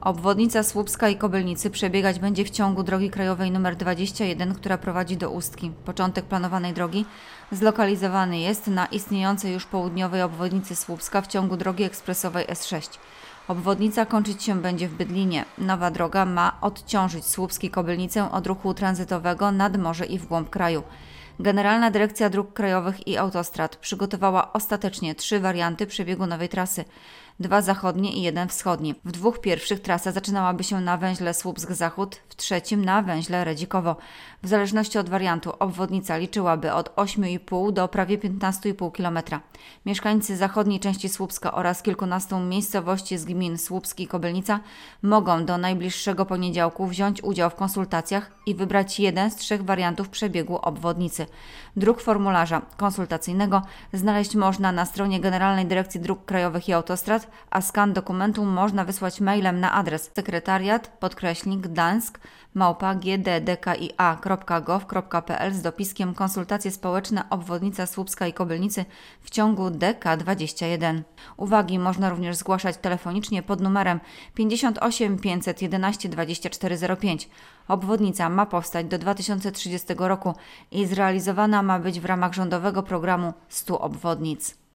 Obwodnica Słupska i Kobylnicy przebiegać będzie w ciągu drogi krajowej nr 21, która prowadzi do Ustki. Początek planowanej drogi zlokalizowany jest na istniejącej już południowej obwodnicy Słupska w ciągu drogi ekspresowej S6. Obwodnica kończyć się będzie w Bydlinie. Nowa droga ma odciążyć Słupski Kobylnicę od ruchu tranzytowego nad morze i w głąb kraju. Generalna Dyrekcja Dróg Krajowych i Autostrad przygotowała ostatecznie trzy warianty przebiegu nowej trasy dwa zachodnie i jeden wschodni. W dwóch pierwszych trasa zaczynałaby się na węźle Słupsk-Zachód, w trzecim na węźle Redzikowo. W zależności od wariantu obwodnica liczyłaby od 8,5 do prawie 15,5 km. Mieszkańcy zachodniej części Słupska oraz kilkunastu miejscowości z gmin Słupsk i Kobylnica mogą do najbliższego poniedziałku wziąć udział w konsultacjach i wybrać jeden z trzech wariantów przebiegu obwodnicy. Druk formularza konsultacyjnego znaleźć można na stronie Generalnej Dyrekcji Dróg Krajowych i Autostrad a skan dokumentu można wysłać mailem na adres sekretariat podkreśnik małpa gddkia.gov.pl z dopiskiem konsultacje społeczne obwodnica Słupska i Kobylnicy w ciągu DK21. Uwagi można również zgłaszać telefonicznie pod numerem 58 511 2405. Obwodnica ma powstać do 2030 roku i zrealizowana ma być w ramach rządowego programu 100 obwodnic.